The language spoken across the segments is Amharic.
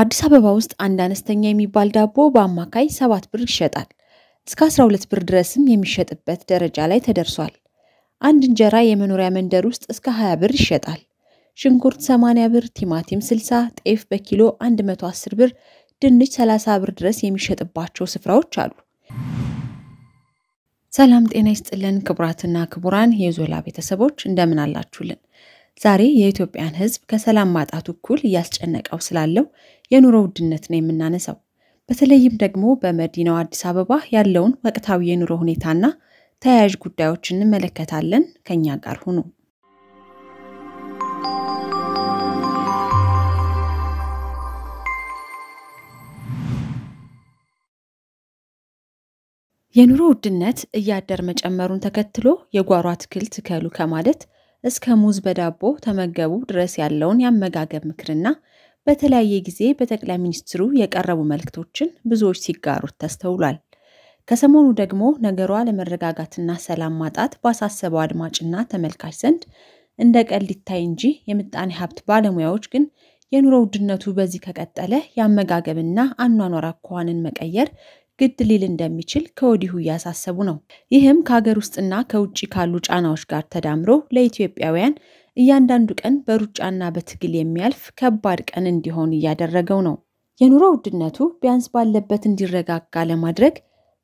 አዲስ አበባ ውስጥ አንድ አነስተኛ የሚባል ዳቦ በአማካይ ሰባት ብር ይሸጣል። እስከ 12 ብር ድረስም የሚሸጥበት ደረጃ ላይ ተደርሷል። አንድ እንጀራ የመኖሪያ መንደር ውስጥ እስከ 20 ብር ይሸጣል። ሽንኩርት 80 ብር፣ ቲማቲም 60፣ ጤፍ በኪሎ 110 ብር፣ ድንች 30 ብር ድረስ የሚሸጥባቸው ስፍራዎች አሉ። ሰላም ጤና ይስጥልን ክቡራትና ክቡራን የዞላ ቤተሰቦች እንደምን አላችሁልን? ዛሬ የኢትዮጵያን ሕዝብ ከሰላም ማጣት እኩል እያስጨነቀው ስላለው የኑሮ ውድነት ነው የምናነሳው። በተለይም ደግሞ በመዲናው አዲስ አበባ ያለውን ወቅታዊ የኑሮ ሁኔታና ተያያዥ ጉዳዮች እንመለከታለን። ከኛ ጋር ሁኑ። የኑሮ ውድነት እያደር መጨመሩን ተከትሎ የጓሮ አትክልት ከሉ ከማለት እስከ ሙዝ በዳቦ ተመገቡ ድረስ ያለውን የአመጋገብ ምክርና በተለያየ ጊዜ በጠቅላይ ሚኒስትሩ የቀረቡ መልእክቶችን ብዙዎች ሲጋሩት ተስተውሏል። ከሰሞኑ ደግሞ ነገሯ ለመረጋጋትና ሰላም ማጣት ባሳሰበው አድማጭና ተመልካች ዘንድ እንደ ቀልድ ይታይ እንጂ የምጣኔ ሀብት ባለሙያዎች ግን የኑሮ ውድነቱ በዚህ ከቀጠለ የአመጋገብና አኗኗር አኳኋንን መቀየር ግድ ሊል እንደሚችል ከወዲሁ እያሳሰቡ ነው። ይህም ከሀገር ውስጥና ከውጭ ካሉ ጫናዎች ጋር ተዳምሮ ለኢትዮጵያውያን እያንዳንዱ ቀን በሩጫና በትግል የሚያልፍ ከባድ ቀን እንዲሆን እያደረገው ነው። የኑሮ ውድነቱ ቢያንስ ባለበት እንዲረጋጋ ለማድረግ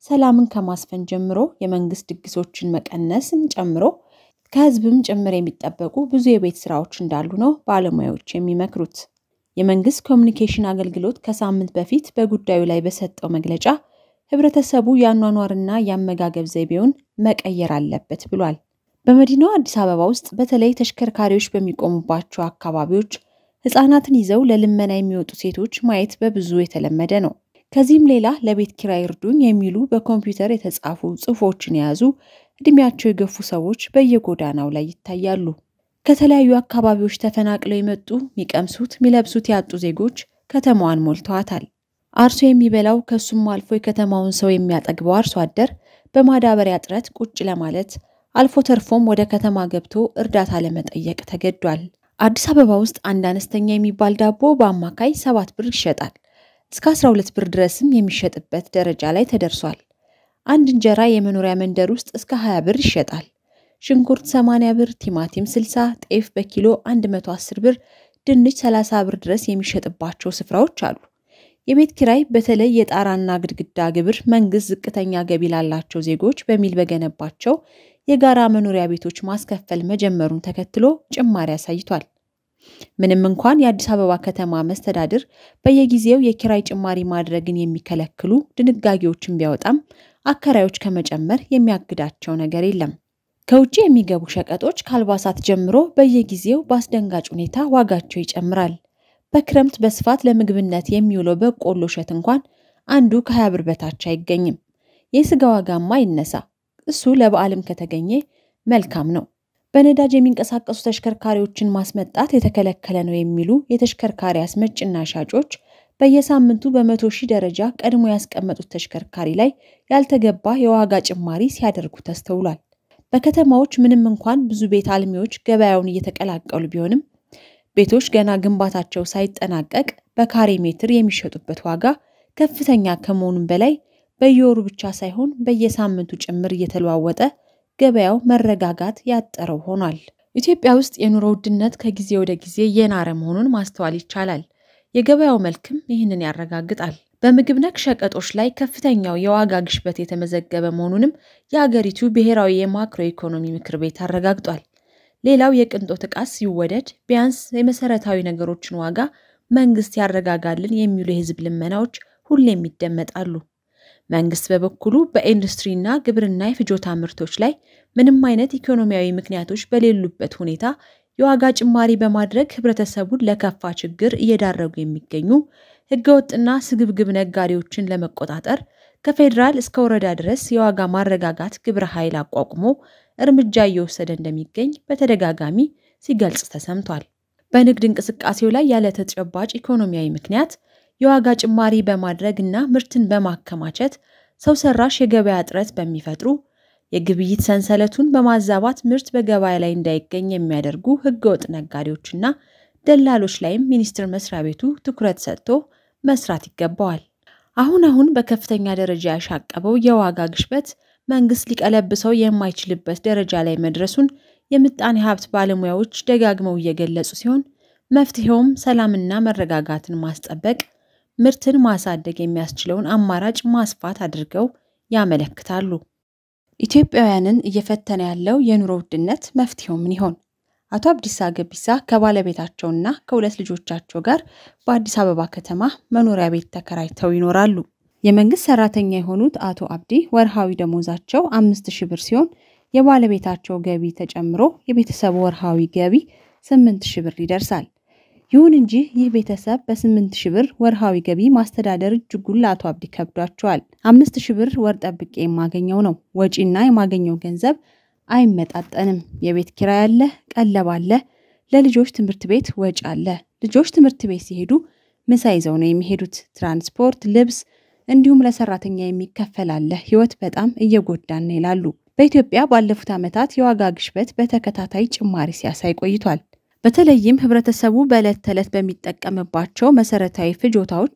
ሰላምን ከማስፈን ጀምሮ የመንግስት ድግሶችን መቀነስን ጨምሮ ከህዝብም ጭምር የሚጠበቁ ብዙ የቤት ስራዎች እንዳሉ ነው ባለሙያዎች የሚመክሩት። የመንግስት ኮሚኒኬሽን አገልግሎት ከሳምንት በፊት በጉዳዩ ላይ በሰጠው መግለጫ ህብረተሰቡ የአኗኗርና የአመጋገብ ዘይቤውን መቀየር አለበት ብሏል። በመዲናው አዲስ አበባ ውስጥ በተለይ ተሽከርካሪዎች በሚቆሙባቸው አካባቢዎች ህጻናትን ይዘው ለልመና የሚወጡ ሴቶች ማየት በብዙ የተለመደ ነው። ከዚህም ሌላ ለቤት ኪራይ እርዱኝ የሚሉ በኮምፒውተር የተጻፉ ጽሑፎችን የያዙ እድሜያቸው የገፉ ሰዎች በየጎዳናው ላይ ይታያሉ። ከተለያዩ አካባቢዎች ተፈናቅለው የመጡ የሚቀምሱት፣ የሚለብሱት ያጡ ዜጎች ከተማዋን ሞልተዋታል። አርሶ የሚበላው ከሱም አልፎ የከተማውን ሰው የሚያጠግበው አርሶ አደር በማዳበሪያ እጥረት ቁጭ ለማለት አልፎ ተርፎም ወደ ከተማ ገብቶ እርዳታ ለመጠየቅ ተገዷል። አዲስ አበባ ውስጥ አንድ አነስተኛ የሚባል ዳቦ በአማካይ ሰባት ብር ይሸጣል። እስከ 12 ብር ድረስም የሚሸጥበት ደረጃ ላይ ተደርሷል። አንድ እንጀራ የመኖሪያ መንደር ውስጥ እስከ 20 ብር ይሸጣል። ሽንኩርት 80 ብር፣ ቲማቲም 60፣ ጤፍ በኪሎ 110 ብር፣ ድንች 30 ብር ድረስ የሚሸጥባቸው ስፍራዎች አሉ። የቤት ኪራይ በተለይ የጣራና ግድግዳ ግብር መንግስት ዝቅተኛ ገቢ ላላቸው ዜጎች በሚል በገነባቸው የጋራ መኖሪያ ቤቶች ማስከፈል መጀመሩን ተከትሎ ጭማሪ አሳይቷል። ምንም እንኳን የአዲስ አበባ ከተማ መስተዳድር በየጊዜው የኪራይ ጭማሪ ማድረግን የሚከለክሉ ድንጋጌዎችን ቢያወጣም አከራዮች ከመጨመር የሚያግዳቸው ነገር የለም። ከውጭ የሚገቡ ሸቀጦች ከአልባሳት ጀምሮ በየጊዜው በአስደንጋጭ ሁኔታ ዋጋቸው ይጨምራል። በክረምት በስፋት ለምግብነት የሚውለው በቆሎ እሸት እንኳን አንዱ ከ ብር በታች አይገኝም። የስጋ ዋጋማ ይነሳ፣ እሱ ለበዓልም ከተገኘ መልካም ነው። በነዳጅ የሚንቀሳቀሱ ተሽከርካሪዎችን ማስመጣት የተከለከለ ነው የሚሉ የተሽከርካሪ አስመጭና ሻጮች በየሳምንቱ በመቶ ሺህ ደረጃ ቀድሞ ያስቀመጡት ተሽከርካሪ ላይ ያልተገባ የዋጋ ጭማሪ ሲያደርጉ ተስተውሏል። በከተማዎች ምንም እንኳን ብዙ ቤት አልሚዎች ገበያውን እየተቀላቀሉ ቢሆንም ቤቶች ገና ግንባታቸው ሳይጠናቀቅ በካሬ ሜትር የሚሸጡበት ዋጋ ከፍተኛ ከመሆኑም በላይ በየወሩ ብቻ ሳይሆን በየሳምንቱ ጭምር እየተለዋወጠ ገበያው መረጋጋት ያጠረው ሆኗል። ኢትዮጵያ ውስጥ የኑሮ ውድነት ከጊዜ ወደ ጊዜ እየናረ መሆኑን ማስተዋል ይቻላል። የገበያው መልክም ይህንን ያረጋግጣል። በምግብ ነክ ሸቀጦች ላይ ከፍተኛው የዋጋ ግሽበት የተመዘገበ መሆኑንም የአገሪቱ ብሔራዊ የማክሮ ኢኮኖሚ ምክር ቤት አረጋግጧል። ሌላው የቅንጦት ዕቃ ሲወደድ ቢያንስ የመሰረታዊ ነገሮችን ዋጋ መንግስት ያረጋጋልን የሚሉ የህዝብ ልመናዎች ሁሌም ይደመጣሉ። መንግስት በበኩሉ በኢንዱስትሪና ግብርና የፍጆታ ምርቶች ላይ ምንም አይነት ኢኮኖሚያዊ ምክንያቶች በሌሉበት ሁኔታ የዋጋ ጭማሪ በማድረግ ህብረተሰቡን ለከፋ ችግር እየዳረጉ የሚገኙ ህገወጥና ስግብግብ ነጋዴዎችን ለመቆጣጠር ከፌዴራል እስከ ወረዳ ድረስ የዋጋ ማረጋጋት ግብረ ኃይል አቋቁሞ እርምጃ እየወሰደ እንደሚገኝ በተደጋጋሚ ሲገልጽ ተሰምቷል። በንግድ እንቅስቃሴው ላይ ያለ ተጨባጭ ኢኮኖሚያዊ ምክንያት የዋጋ ጭማሪ በማድረግ እና ምርትን በማከማቸት ሰው ሰራሽ የገበያ እጥረት በሚፈጥሩ የግብይት ሰንሰለቱን በማዛባት ምርት በገበያ ላይ እንዳይገኝ የሚያደርጉ ህገወጥ ነጋዴዎችና ደላሎች ላይም ሚኒስቴር መስሪያ ቤቱ ትኩረት ሰጥቶ መስራት ይገባዋል። አሁን አሁን በከፍተኛ ደረጃ ያሻቀበው የዋጋ ግሽበት መንግስት ሊቀለብሰው የማይችልበት ደረጃ ላይ መድረሱን የምጣኔ ሀብት ባለሙያዎች ደጋግመው እየገለጹ ሲሆን መፍትሄውም ሰላምና መረጋጋትን ማስጠበቅ፣ ምርትን ማሳደግ የሚያስችለውን አማራጭ ማስፋት አድርገው ያመለክታሉ። ኢትዮጵያውያንን እየፈተነ ያለው የኑሮ ውድነት መፍትሄው ምን ይሆን? አቶ አብዲሳ ገቢሳ ከባለቤታቸውና ከሁለት ልጆቻቸው ጋር በአዲስ አበባ ከተማ መኖሪያ ቤት ተከራይተው ይኖራሉ። የመንግስት ሰራተኛ የሆኑት አቶ አብዲ ወርሃዊ ደሞዛቸው አምስት ሺህ ብር ሲሆን የባለቤታቸው ገቢ ተጨምሮ የቤተሰቡ ወርሃዊ ገቢ ስምንት ሺህ ብር ይደርሳል። ይሁን እንጂ ይህ ቤተሰብ በስምንት ሺህ ብር ወርሃዊ ገቢ ማስተዳደር እጅጉን ለአቶ አብዲ ከብዷቸዋል። አምስት ሺህ ብር ወር ጠብቄ የማገኘው ነው። ወጪና የማገኘው ገንዘብ አይመጣጠንም። የቤት ኪራይ አለ፣ ቀለብ አለ፣ ለልጆች ትምህርት ቤት ወጪ አለ። ልጆች ትምህርት ቤት ሲሄዱ ምሳ ይዘው ነው የሚሄዱት። ትራንስፖርት፣ ልብስ እንዲሁም ለሰራተኛ የሚከፈል አለ። ህይወት በጣም እየጎዳን ይላሉ። በኢትዮጵያ ባለፉት ዓመታት የዋጋ ግሽበት በተከታታይ ጭማሪ ሲያሳይ ቆይቷል። በተለይም ህብረተሰቡ በዕለት ተዕለት በሚጠቀምባቸው መሰረታዊ ፍጆታዎች፣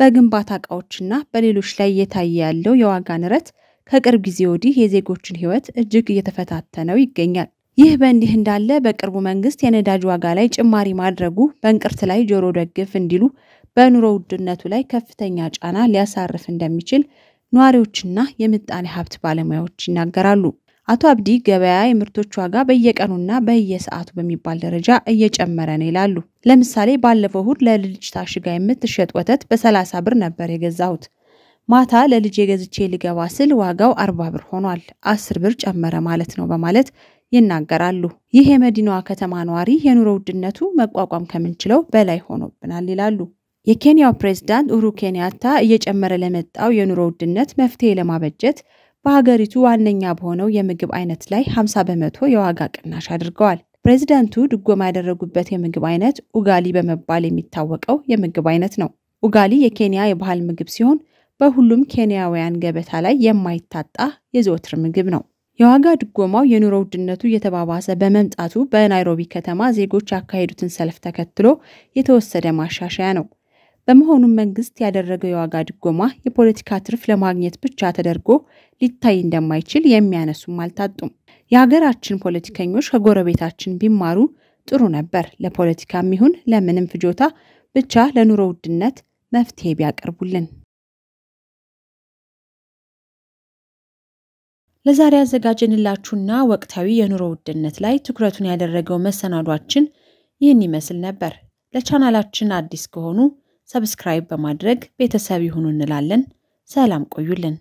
በግንባታ እቃዎችና በሌሎች ላይ እየታየ ያለው የዋጋ ንረት ከቅርብ ጊዜ ወዲህ የዜጎችን ህይወት እጅግ እየተፈታተነው ይገኛል። ይህ በእንዲህ እንዳለ በቅርቡ መንግስት የነዳጅ ዋጋ ላይ ጭማሪ ማድረጉ በእንቅርት ላይ ጆሮ ደግፍ እንዲሉ በኑሮ ውድነቱ ላይ ከፍተኛ ጫና ሊያሳርፍ እንደሚችል ነዋሪዎችና የምጣኔ ሀብት ባለሙያዎች ይናገራሉ። አቶ አብዲ ገበያ የምርቶች ዋጋ በየቀኑና በየሰዓቱ በሚባል ደረጃ እየጨመረ ነው ይላሉ። ለምሳሌ ባለፈው እሁድ ለልጅ ታሽጋ የምትሸጥ ወተት በሰላሳ ብር ነበር የገዛሁት። ማታ ለልጅ የገዝቼ ልገባ ስል ዋጋው 40 ብር ሆኗል። 10 ብር ጨመረ ማለት ነው በማለት ይናገራሉ። ይህ የመዲናዋ ከተማ ነዋሪ የኑሮ ውድነቱ መቋቋም ከምንችለው በላይ ሆኖብናል ይላሉ። የኬንያው ፕሬዝዳንት ኡሁሩ ኬንያታ እየጨመረ ለመጣው የኑሮ ውድነት መፍትሄ ለማበጀት በሀገሪቱ ዋነኛ በሆነው የምግብ አይነት ላይ 50 በመቶ የዋጋ ቅናሽ አድርገዋል። ፕሬዝዳንቱ ድጎማ ያደረጉበት የምግብ አይነት ኡጋሊ በመባል የሚታወቀው የምግብ አይነት ነው። ኡጋሊ የኬንያ የባህል ምግብ ሲሆን በሁሉም ኬንያውያን ገበታ ላይ የማይታጣ የዘወትር ምግብ ነው። የዋጋ ድጎማው የኑሮ ውድነቱ እየተባባሰ በመምጣቱ በናይሮቢ ከተማ ዜጎች ያካሄዱትን ሰልፍ ተከትሎ የተወሰደ ማሻሻያ ነው። በመሆኑም መንግስት ያደረገው የዋጋ ድጎማ የፖለቲካ ትርፍ ለማግኘት ብቻ ተደርጎ ሊታይ እንደማይችል የሚያነሱም አልታጡም። የሀገራችን ፖለቲከኞች ከጎረቤታችን ቢማሩ ጥሩ ነበር። ለፖለቲካም ይሁን ለምንም ፍጆታ ብቻ ለኑሮ ውድነት መፍትሄ ቢያቀርቡልን። ለዛሬ አዘጋጀንላችሁና ወቅታዊ የኑሮ ውድነት ላይ ትኩረቱን ያደረገው መሰናዷችን ይህን ይመስል ነበር። ለቻናላችን አዲስ ከሆኑ ሰብስክራይብ በማድረግ ቤተሰብ ይሁኑ እንላለን። ሰላም ቆዩልን።